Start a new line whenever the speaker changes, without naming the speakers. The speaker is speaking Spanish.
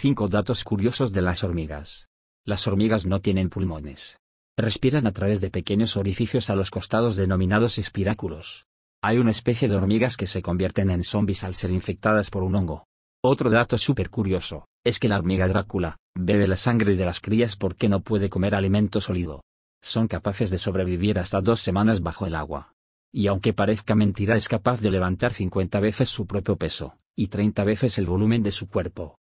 5 datos curiosos de las hormigas. Las hormigas no tienen pulmones. Respiran a través de pequeños orificios a los costados denominados espiráculos. Hay una especie de hormigas que se convierten en zombies al ser infectadas por un hongo. Otro dato súper curioso, es que la hormiga Drácula, bebe la sangre de las crías porque no puede comer alimento sólido. Son capaces de sobrevivir hasta dos semanas bajo el agua. Y aunque parezca mentira es capaz de levantar 50 veces su propio peso, y 30 veces el volumen de su cuerpo.